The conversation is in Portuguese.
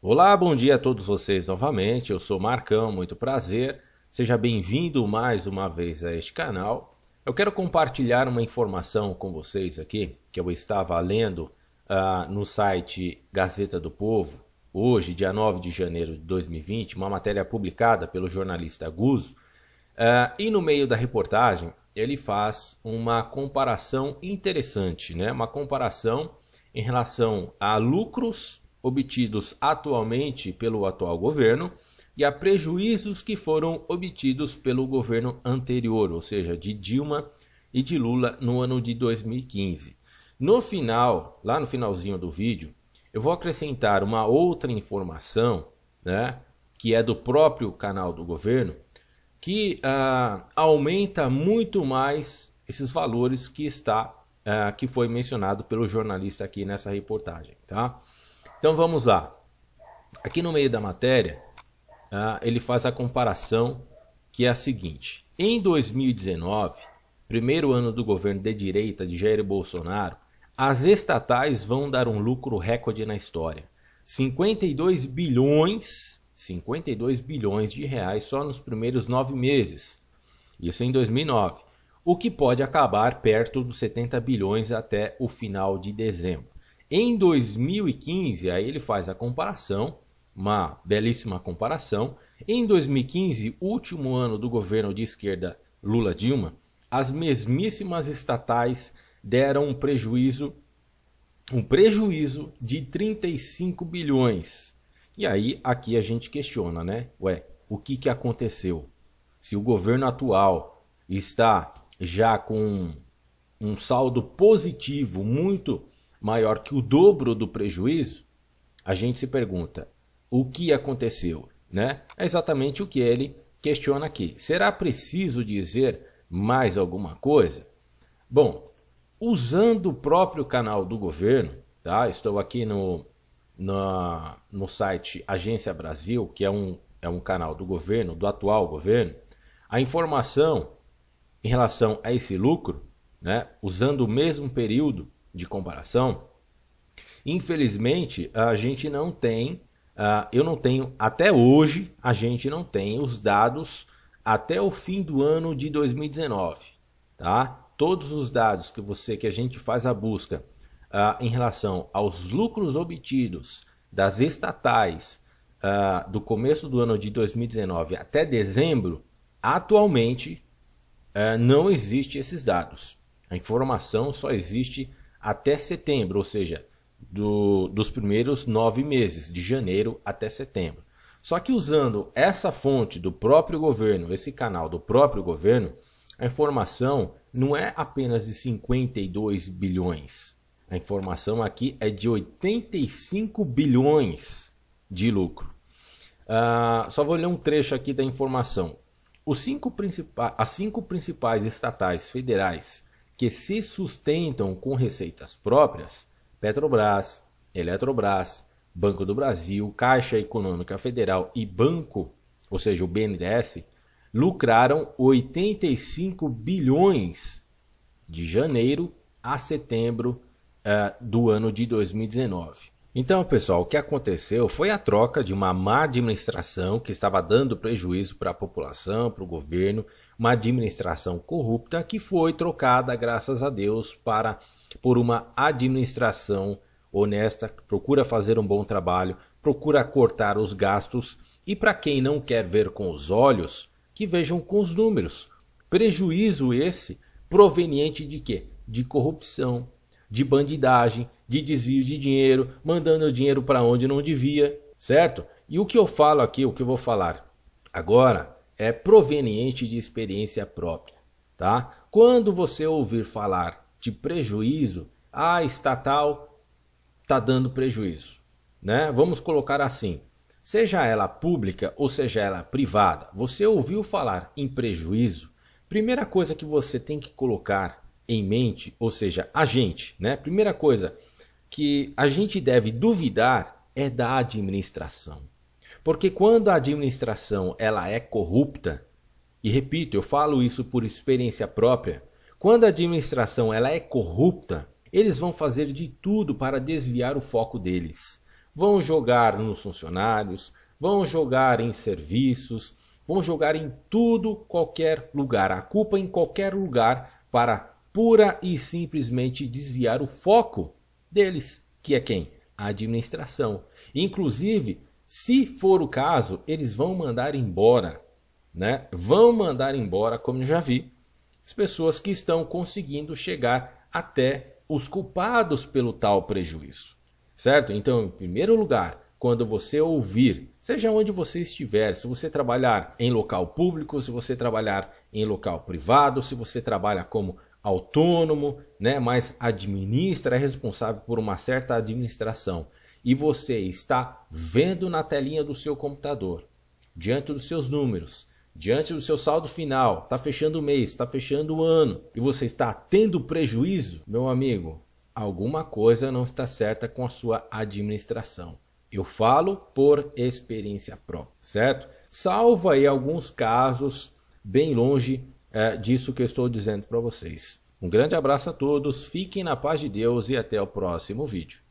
Olá, bom dia a todos vocês novamente. Eu sou Marcão, muito prazer. Seja bem-vindo mais uma vez a este canal. Eu quero compartilhar uma informação com vocês aqui que eu estava lendo uh, no site Gazeta do Povo, hoje, dia 9 de janeiro de 2020, uma matéria publicada pelo jornalista Guzo. Uh, ah, e no meio da reportagem, ele faz uma comparação interessante, né? uma comparação em relação a lucros obtidos atualmente pelo atual governo e a prejuízos que foram obtidos pelo governo anterior, ou seja, de Dilma e de Lula no ano de 2015. No final, lá no finalzinho do vídeo, eu vou acrescentar uma outra informação, né, que é do próprio canal do governo, que uh, aumenta muito mais esses valores que está uh, que foi mencionado pelo jornalista aqui nessa reportagem, tá? Então vamos lá. Aqui no meio da matéria, tá, ele faz a comparação que é a seguinte: em 2019, primeiro ano do governo de direita de Jair Bolsonaro, as estatais vão dar um lucro recorde na história. 52 bilhões, 52 bilhões de reais só nos primeiros nove meses. Isso em 2009, o que pode acabar perto dos 70 bilhões até o final de dezembro. Em 2015, aí ele faz a comparação, uma belíssima comparação. Em 2015, último ano do governo de esquerda Lula-Dilma, as mesmíssimas estatais deram um prejuízo um prejuízo de 35 bilhões. E aí aqui a gente questiona, né? Ué, o que, que aconteceu? Se o governo atual está já com um saldo positivo muito maior que o dobro do prejuízo, a gente se pergunta o que aconteceu, né? É exatamente o que ele questiona aqui. Será preciso dizer mais alguma coisa? Bom, usando o próprio canal do governo, tá? Estou aqui no no site Agência Brasil, que é um é um canal do governo, do atual governo. A informação em relação a esse lucro, né, usando o mesmo período de comparação, infelizmente a gente não tem, uh, eu não tenho, até hoje, a gente não tem os dados até o fim do ano de 2019, tá? Todos os dados que você que a gente faz a busca uh, em relação aos lucros obtidos das estatais uh, do começo do ano de 2019 até dezembro, atualmente é, não existe esses dados. A informação só existe até setembro, ou seja, do, dos primeiros nove meses, de janeiro até setembro. Só que usando essa fonte do próprio governo, esse canal do próprio governo, a informação não é apenas de 52 bilhões. A informação aqui é de 85 bilhões de lucro. Uh, só vou ler um trecho aqui da informação. Cinco as cinco principais estatais federais que se sustentam com receitas próprias, Petrobras, Eletrobras, Banco do Brasil, Caixa Econômica Federal e Banco, ou seja, o BNDES, lucraram 85 bilhões de janeiro a setembro uh, do ano de 2019. Então, pessoal, o que aconteceu foi a troca de uma má administração que estava dando prejuízo para a população, para o governo, uma administração corrupta que foi trocada, graças a Deus, para por uma administração honesta, procura fazer um bom trabalho, procura cortar os gastos e para quem não quer ver com os olhos, que vejam com os números. Prejuízo esse proveniente de quê? De corrupção, de bandidagem, de desvio de dinheiro, mandando o dinheiro para onde não devia, certo? E o que eu falo aqui, o que eu vou falar agora, é proveniente de experiência própria, tá? Quando você ouvir falar de prejuízo, a ah, estatal tá dando prejuízo, né? Vamos colocar assim, seja ela pública ou seja ela privada, você ouviu falar em prejuízo, primeira coisa que você tem que colocar em mente, ou seja, a gente, né? Primeira coisa que a gente deve duvidar é da administração. Porque quando a administração ela é corrupta, e repito, eu falo isso por experiência própria, quando a administração ela é corrupta, eles vão fazer de tudo para desviar o foco deles. Vão jogar nos funcionários, vão jogar em serviços, vão jogar em tudo, qualquer lugar, a culpa em qualquer lugar para pura e simplesmente desviar o foco deles, que é quem? A administração. Inclusive, se for o caso, eles vão mandar embora, né? Vão mandar embora, como eu já vi, as pessoas que estão conseguindo chegar até os culpados pelo tal prejuízo, certo? Então, em primeiro lugar, quando você ouvir, seja onde você estiver, se você trabalhar em local público, se você trabalhar em local privado, se você trabalha como autônomo, né, mas administra, é responsável por uma certa administração. E você está vendo na telinha do seu computador, diante dos seus números, diante do seu saldo final, está fechando o mês, está fechando o ano, e você está tendo prejuízo, meu amigo, alguma coisa não está certa com a sua administração. Eu falo por experiência própria, certo? Salvo aí alguns casos bem longe é, disso que eu estou dizendo para vocês. Um grande abraço a todos, fiquem na paz de Deus e até o próximo vídeo.